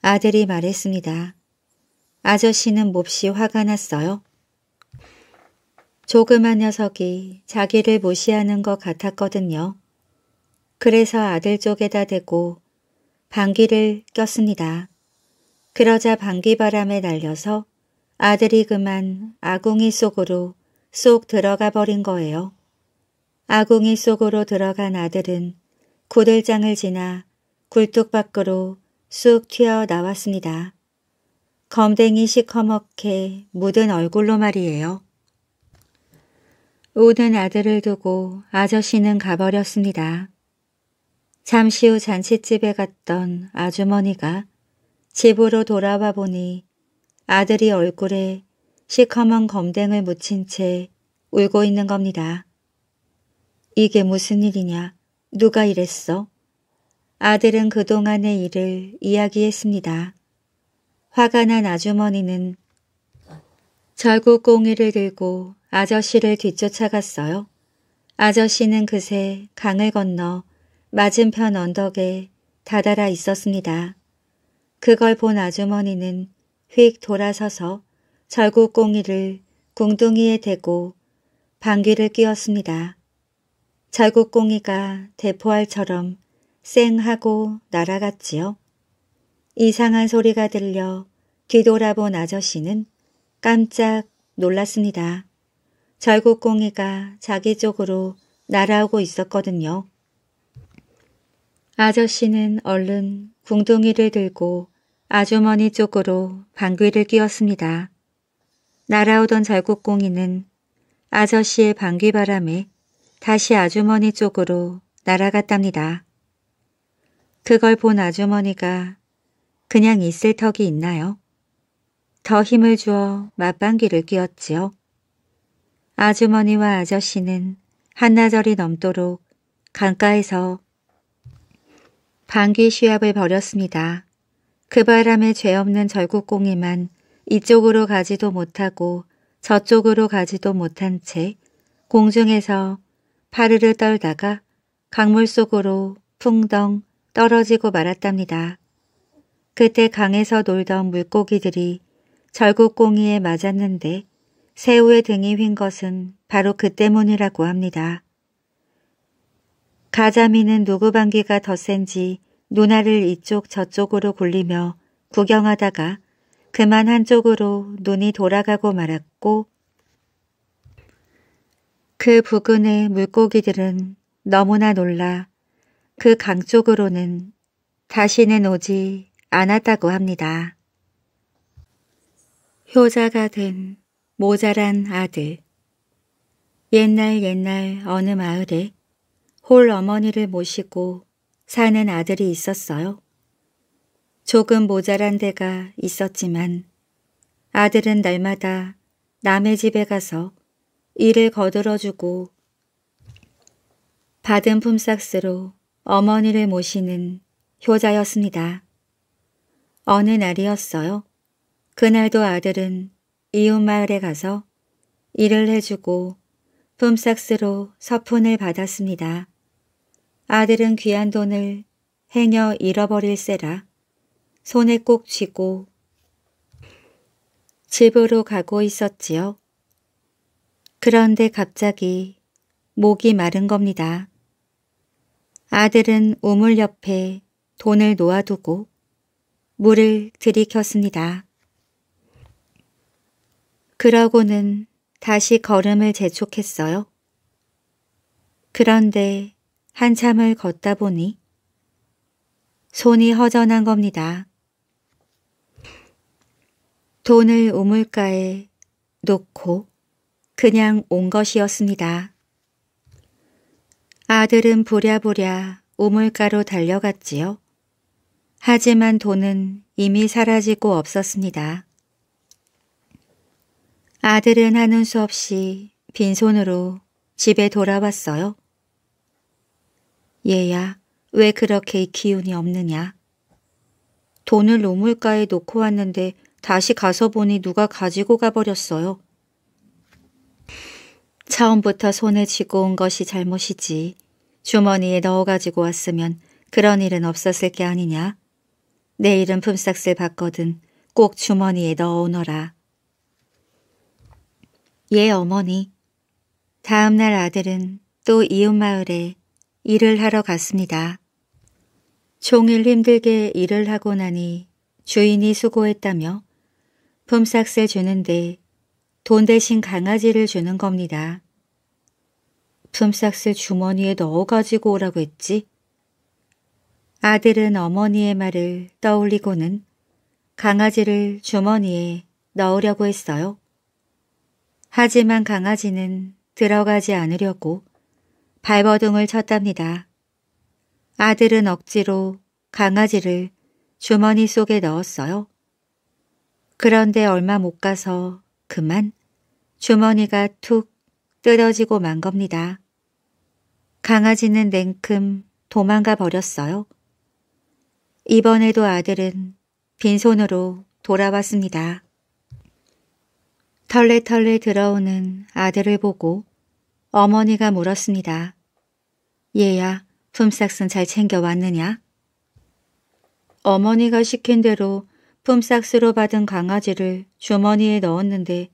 아들이 말했습니다. 아저씨는 몹시 화가 났어요. 조그만 녀석이 자기를 무시하는 것 같았거든요. 그래서 아들 쪽에다 대고 방귀를 꼈습니다. 그러자 방귀바람에 날려서 아들이 그만 아궁이 속으로 쏙 들어가 버린 거예요. 아궁이 속으로 들어간 아들은 구들장을 지나 굴뚝 밖으로 쑥 튀어나왔습니다. 검댕이 시커멓게 묻은 얼굴로 말이에요. 우는 아들을 두고 아저씨는 가버렸습니다. 잠시 후 잔치집에 갔던 아주머니가 집으로 돌아와 보니 아들이 얼굴에 시커먼 검댕을 묻힌 채 울고 있는 겁니다. 이게 무슨 일이냐? 누가 이랬어? 아들은 그동안의 일을 이야기했습니다. 화가 난 아주머니는 절구꽁이를 들고 아저씨를 뒤쫓아갔어요. 아저씨는 그새 강을 건너 맞은편 언덕에 다다라 있었습니다. 그걸 본 아주머니는 휙 돌아서서 절구공이를 궁둥이에 대고 방귀를 뀌었습니다. 절구공이가 대포알처럼 쌩 하고 날아갔지요. 이상한 소리가 들려 뒤돌아본 아저씨는 깜짝 놀랐습니다. 절구공이가 자기 쪽으로 날아오고 있었거든요. 아저씨는 얼른 궁둥이를 들고 아주머니 쪽으로 방귀를 뀌었습니다. 날아오던 절곡공이는 아저씨의 방귀 바람에 다시 아주머니 쪽으로 날아갔답니다. 그걸 본 아주머니가 그냥 있을 턱이 있나요? 더 힘을 주어 맞방귀를 뀌었지요. 아주머니와 아저씨는 한나절이 넘도록 강가에서 방귀 시합을 벌였습니다. 그 바람에 죄 없는 절국공이만 이쪽으로 가지도 못하고 저쪽으로 가지도 못한 채 공중에서 파르르 떨다가 강물 속으로 풍덩 떨어지고 말았답니다. 그때 강에서 놀던 물고기들이 절국공이에 맞았는데 새우의 등이 휜 것은 바로 그 때문이라고 합니다. 가자미는 누구 방귀가더 센지 누나를 이쪽 저쪽으로 굴리며 구경하다가 그만 한쪽으로 눈이 돌아가고 말았고 그 부근의 물고기들은 너무나 놀라 그강 쪽으로는 다시는 오지 않았다고 합니다. 효자가 된 모자란 아들 옛날 옛날 어느 마을에 홀 어머니를 모시고 사는 아들이 있었어요. 조금 모자란 데가 있었지만 아들은 날마다 남의 집에 가서 일을 거들어주고 받은 품삯으로 어머니를 모시는 효자였습니다. 어느 날이었어요. 그날도 아들은 이웃마을에 가서 일을 해주고 품삯으로 서푼을 받았습니다. 아들은 귀한 돈을 행여 잃어버릴세라 손에 꼭 쥐고 집으로 가고 있었지요. 그런데 갑자기 목이 마른 겁니다. 아들은 우물 옆에 돈을 놓아두고 물을 들이켰습니다. 그러고는 다시 걸음을 재촉했어요. 그런데 한참을 걷다 보니 손이 허전한 겁니다. 돈을 우물가에 놓고 그냥 온 것이었습니다. 아들은 부랴부랴 우물가로 달려갔지요. 하지만 돈은 이미 사라지고 없었습니다. 아들은 하는 수 없이 빈손으로 집에 돌아왔어요. 얘야, 왜 그렇게 기운이 없느냐? 돈을 노물가에 놓고 왔는데 다시 가서 보니 누가 가지고 가버렸어요. 처음부터 손에 쥐고 온 것이 잘못이지. 주머니에 넣어가지고 왔으면 그런 일은 없었을 게 아니냐. 내일은 품삯을 받거든 꼭 주머니에 넣어오너라. 예, 어머니. 다음날 아들은 또 이웃마을에 일을 하러 갔습니다. 종일 힘들게 일을 하고 나니 주인이 수고했다며 품삯을 주는데 돈 대신 강아지를 주는 겁니다. 품삯을 주머니에 넣어가지고 오라고 했지? 아들은 어머니의 말을 떠올리고는 강아지를 주머니에 넣으려고 했어요. 하지만 강아지는 들어가지 않으려고 발버둥을 쳤답니다. 아들은 억지로 강아지를 주머니 속에 넣었어요. 그런데 얼마 못 가서 그만 주머니가 툭 뜯어지고 만 겁니다. 강아지는 냉큼 도망가 버렸어요. 이번에도 아들은 빈손으로 돌아왔습니다. 털레털레 들어오는 아들을 보고 어머니가 물었습니다. 얘야, 품삯은 잘 챙겨왔느냐? 어머니가 시킨 대로 품삯으로 받은 강아지를 주머니에 넣었는데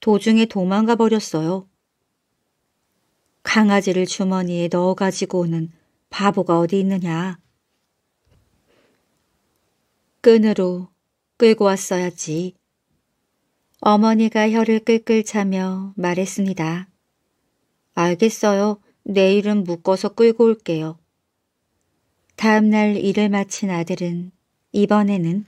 도중에 도망가 버렸어요. 강아지를 주머니에 넣어가지고 오는 바보가 어디 있느냐. 끈으로 끌고 왔어야지. 어머니가 혀를 끌끌 차며 말했습니다. 알겠어요. 내일은 묶어서 끌고 올게요. 다음 날 일을 마친 아들은 이번에는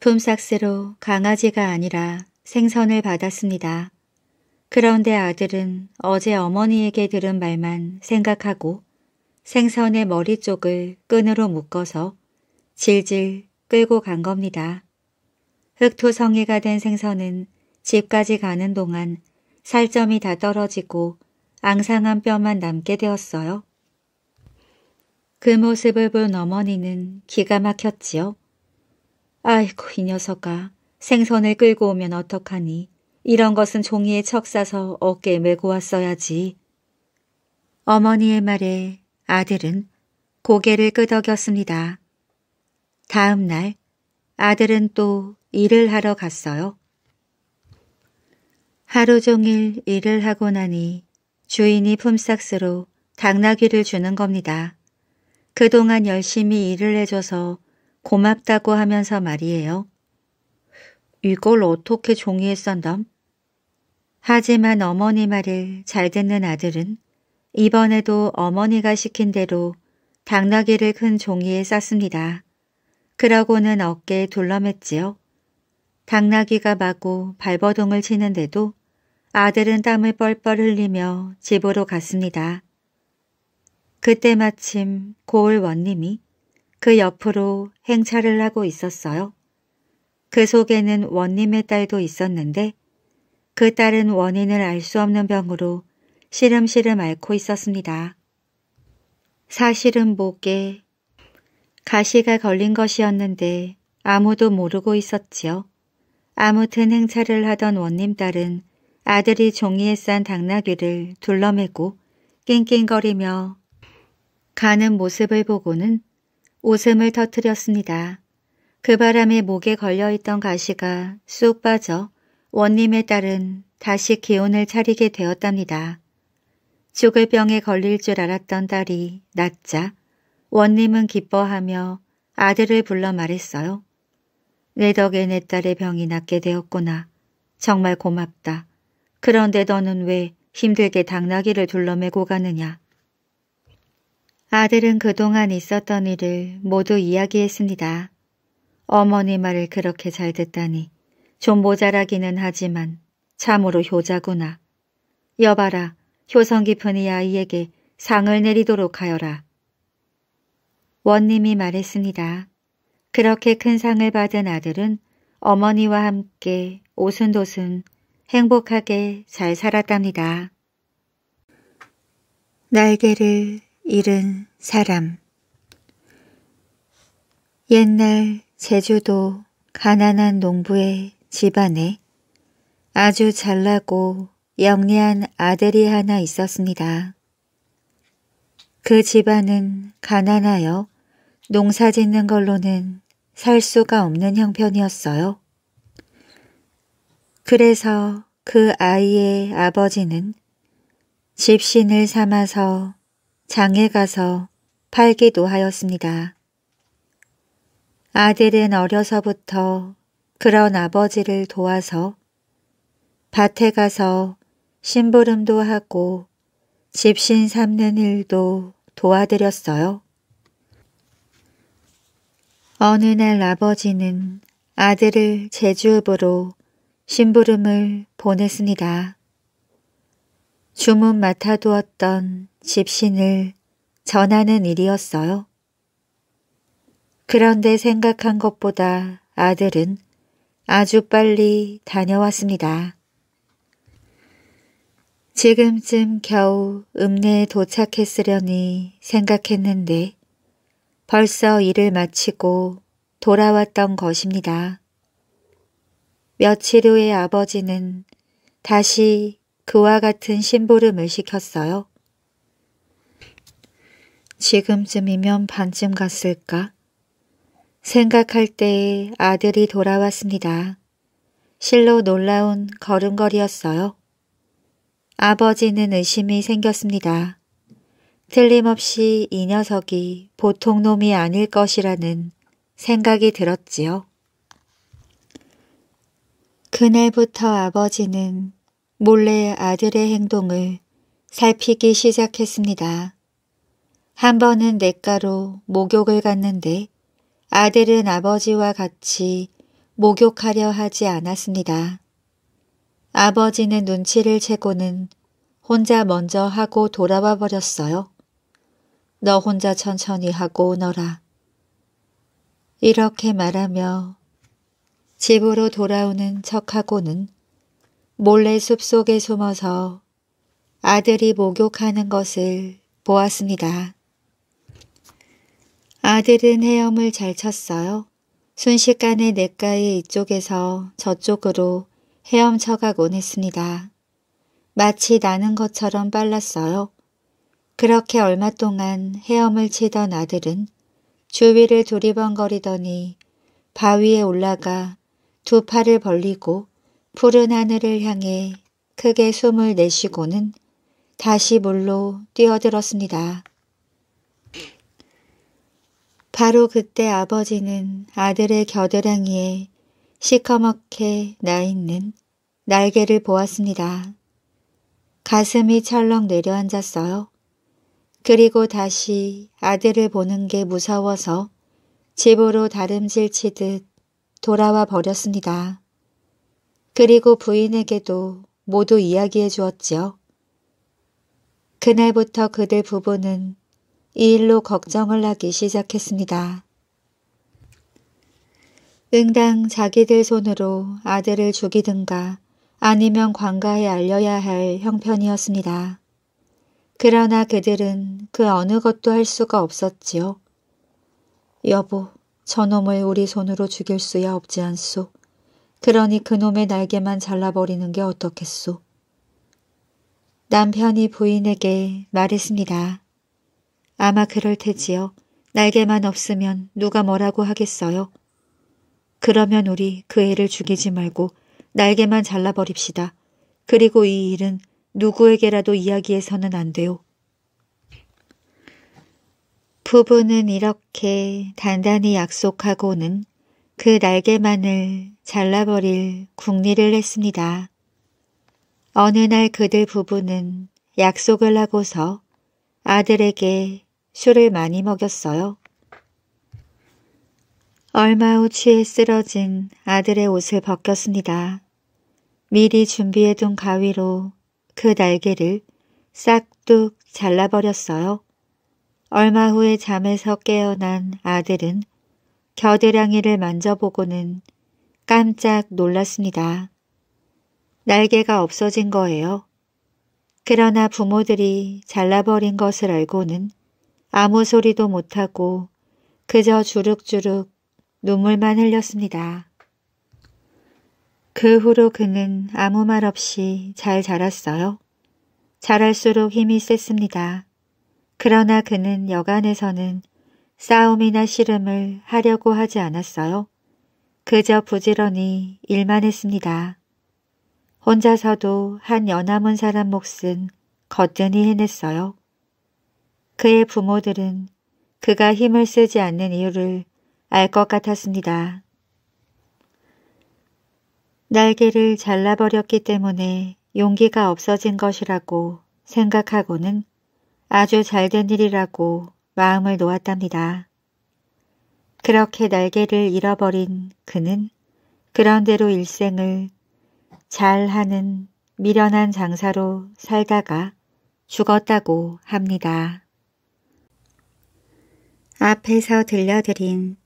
품삯으로 강아지가 아니라 생선을 받았습니다. 그런데 아들은 어제 어머니에게 들은 말만 생각하고 생선의 머리 쪽을 끈으로 묶어서 질질 끌고 간 겁니다. 흑토성이가 된 생선은 집까지 가는 동안 살점이 다 떨어지고 앙상한 뼈만 남게 되었어요. 그 모습을 본 어머니는 기가 막혔지요. 아이고 이 녀석아 생선을 끌고 오면 어떡하니 이런 것은 종이에 척 싸서 어깨에 메고 왔어야지. 어머니의 말에 아들은 고개를 끄덕였습니다. 다음 날 아들은 또 일을 하러 갔어요. 하루 종일 일을 하고 나니 주인이 품삯으로 당나귀를 주는 겁니다. 그동안 열심히 일을 해줘서 고맙다고 하면서 말이에요. 이걸 어떻게 종이에 썬담? 하지만 어머니 말을 잘 듣는 아들은 이번에도 어머니가 시킨 대로 당나귀를 큰 종이에 쌌습니다. 그러고는 어깨에 둘러맸지요. 당나귀가 마구 발버둥을 치는데도 아들은 땀을 뻘뻘 흘리며 집으로 갔습니다. 그때 마침 고을 원님이 그 옆으로 행차를 하고 있었어요. 그 속에는 원님의 딸도 있었는데 그 딸은 원인을 알 수 없는 병으로 시름시름 앓고 있었습니다. 사실은 목에 가시가 걸린 것이었는데 아무도 모르고 있었지요. 아무튼 행차를 하던 원님 딸은 아들이 종이에 싼 당나귀를 둘러매고 낑낑거리며 가는 모습을 보고는 웃음을 터뜨렸습니다. 그 바람에 목에 걸려있던 가시가 쑥 빠져 원님의 딸은 다시 기운을 차리게 되었답니다. 죽을 병에 걸릴 줄 알았던 딸이 낫자 원님은 기뻐하며 아들을 불러 말했어요. 내 덕에 내 딸의 병이 낫게 되었구나. 정말 고맙다. 그런데 너는 왜 힘들게 당나귀를 둘러매고 가느냐. 아들은 그동안 있었던 일을 모두 이야기했습니다. 어머니 말을 그렇게 잘 듣다니 좀 모자라기는 하지만 참으로 효자구나. 여봐라, 효성 깊은 이 아이에게 상을 내리도록 하여라. 원님이 말했습니다. 그렇게 큰 상을 받은 아들은 어머니와 함께 오순도순 행복하게 잘 살았답니다. 날개를 잃은 사람 옛날 제주도 가난한 농부의 집안에 아주 잘나고 영리한 아들이 하나 있었습니다. 그 집안은 가난하여 농사 짓는 걸로는 살 수가 없는 형편이었어요. 그래서 그 아이의 아버지는 집신을 삼아서 장에 가서 팔기도 하였습니다. 아들은 어려서부터 그런 아버지를 도와서 밭에 가서 심부름도 하고 집신 삼는 일도 도와드렸어요. 어느 날 아버지는 아들을 제주읍으로 심부름을 보냈습니다. 주문 맡아두었던 집신을 전하는 일이었어요. 그런데 생각한 것보다 아들은 아주 빨리 다녀왔습니다. 지금쯤 겨우 읍내에 도착했으려니 생각했는데 벌써 일을 마치고 돌아왔던 것입니다. 며칠 후에 아버지는 다시 그와 같은 심부름을 시켰어요. 지금쯤이면 반쯤 갔을까? 생각할 때에 아들이 돌아왔습니다. 실로 놀라운 걸음걸이였어요. 아버지는 의심이 생겼습니다. 틀림없이 이 녀석이 보통 놈이 아닐 것이라는 생각이 들었지요. 그날부터 아버지는 몰래 아들의 행동을 살피기 시작했습니다. 한 번은 냇가로 목욕을 갔는데 아들은 아버지와 같이 목욕하려 하지 않았습니다. 아버지는 눈치를 채고는 혼자 먼저 하고 돌아와 버렸어요. 너 혼자 천천히 하고 오너라. 이렇게 말하며 집으로 돌아오는 척하고는 몰래 숲속에 숨어서 아들이 목욕하는 것을 보았습니다. 아들은 헤엄을 잘 쳤어요. 순식간에 냇가의 이쪽에서 저쪽으로 헤엄쳐가곤 했습니다. 마치 나는 것처럼 빨랐어요. 그렇게 얼마 동안 헤엄을 치던 아들은 주위를 두리번거리더니 바위에 올라가 두 팔을 벌리고 푸른 하늘을 향해 크게 숨을 내쉬고는 다시 물로 뛰어들었습니다. 바로 그때 아버지는 아들의 겨드랑이에 시커멓게 나있는 날개를 보았습니다. 가슴이 철렁 내려앉았어요. 그리고 다시 아들을 보는 게 무서워서 집으로 다름질 치듯 돌아와 버렸습니다. 그리고 부인에게도 모두 이야기해 주었지요. 그날부터 그들 부부는 이 일로 걱정을 하기 시작했습니다. 응당 자기들 손으로 아들을 죽이든가 아니면 관가에 알려야 할 형편이었습니다. 그러나 그들은 그 어느 것도 할 수가 없었지요. 여보, 저놈을 우리 손으로 죽일 수야 없지 않소. 그러니 그놈의 날개만 잘라버리는 게 어떻겠소. 남편이 부인에게 말했습니다. 아마 그럴 테지요. 날개만 없으면 누가 뭐라고 하겠어요. 그러면 우리 그 애를 죽이지 말고 날개만 잘라버립시다. 그리고 이 일은 누구에게라도 이야기해서는 안 돼요. 부부는 이렇게 단단히 약속하고는 그 날개만을 잘라버릴 궁리를 했습니다. 어느 날 그들 부부는 약속을 하고서 아들에게 술을 많이 먹였어요. 얼마 후 취해 쓰러진 아들의 옷을 벗겼습니다. 미리 준비해둔 가위로 그 날개를 싹둑 잘라버렸어요. 얼마 후에 잠에서 깨어난 아들은 겨드랑이를 만져보고는 깜짝 놀랐습니다. 날개가 없어진 거예요. 그러나 부모들이 잘라버린 것을 알고는 아무 소리도 못하고 그저 주룩주룩 눈물만 흘렸습니다. 그 후로 그는 아무 말 없이 잘 자랐어요. 자랄수록 힘이 셌습니다. 그러나 그는 여간에서는 싸움이나 씨름을 하려고 하지 않았어요. 그저 부지런히 일만 했습니다. 혼자서도 한 연하문 사람 몫은 거뜬히 해냈어요. 그의 부모들은 그가 힘을 쓰지 않는 이유를 알 것 같았습니다. 날개를 잘라버렸기 때문에 용기가 없어진 것이라고 생각하고는 아주 잘된 일이라고 마음을 놓았답니다. 그렇게 날개를 잃어버린 그는 그런대로 일생을 잘하는 미련한 장사로 살다가 죽었다고 합니다. 앞에서 들려드린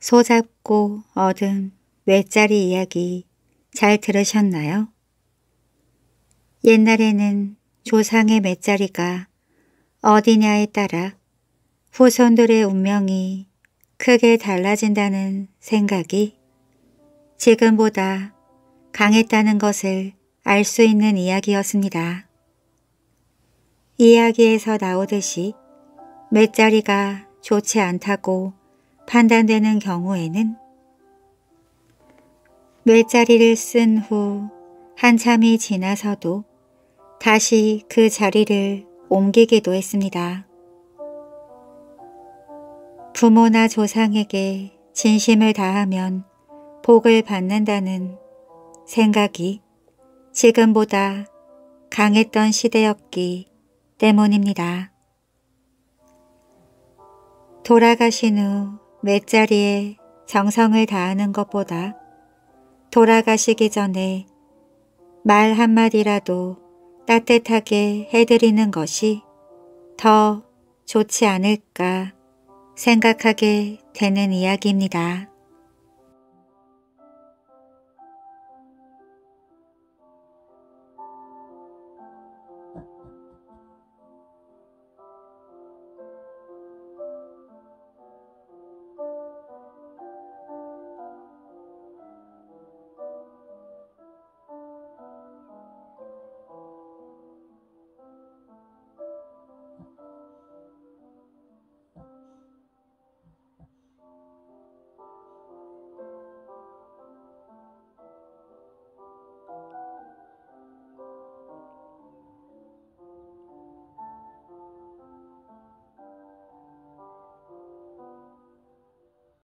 소잡고 얻은 외짜리 이야기 잘 들으셨나요? 옛날에는 조상의 맷자리가 어디냐에 따라 후손들의 운명이 크게 달라진다는 생각이 지금보다 강했다는 것을 알 수 있는 이야기였습니다. 이야기에서 나오듯이 맷자리가 좋지 않다고 판단되는 경우에는 맷자리를쓴 후 한참이 지나서도 다시 그 자리를 옮기기도 했습니다. 부모나 조상에게 진심을 다하면 복을 받는다는 생각이 지금보다 강했던 시대였기 때문입니다. 돌아가신 후 몇자리에 정성을 다하는 것보다 돌아가시기 전에 말 한마디라도 따뜻하게 해드리는 것이 더 좋지 않을까 생각하게 되는 이야기입니다.